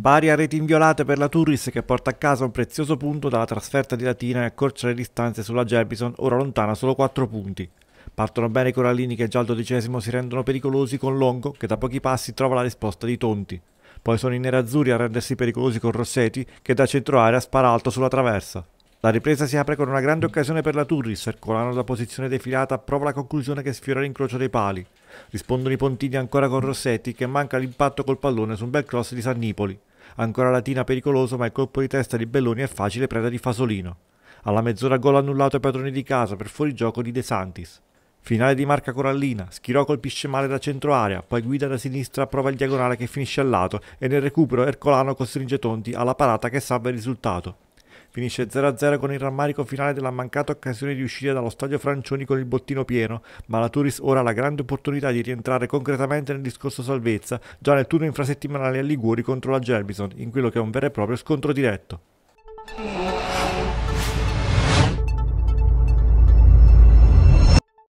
Bari a reti inviolate per la Turris che porta a casa un prezioso punto dalla trasferta di Latina e accorcia le distanze sulla Jebison, ora lontana solo 4 punti. Partono bene i Corallini che già al dodicesimo si rendono pericolosi con Longo che da pochi passi trova la risposta di Tonti. Poi sono i nerazzurri a rendersi pericolosi con Rossetti che da centro area spara alto sulla traversa. La ripresa si apre con una grande occasione per la Turris, Ercolano da posizione defilata prova la conclusione che sfiora l'incrocio dei pali. Rispondono i Pontini ancora con Rossetti che manca l'impatto col pallone su un bel cross di San Nipoli. Ancora Latina pericoloso ma il colpo di testa di Belloni è facile preda di Fasolino. Alla mezz'ora gol annullato ai padroni di casa per fuorigioco di De Santis. Finale di marca Corallina, Schirò colpisce male da centro area, poi guida da sinistra, prova il diagonale che finisce al lato e nel recupero Ercolano costringe Tonti alla parata che salva il risultato. Finisce 0-0 con il rammarico finale della mancata occasione di uscire dallo stadio Francioni con il bottino pieno, ma la Turis ora ha la grande opportunità di rientrare concretamente nel discorso salvezza già nel turno infrasettimanale a Liguri contro la Gerbison, in quello che è un vero e proprio scontro diretto.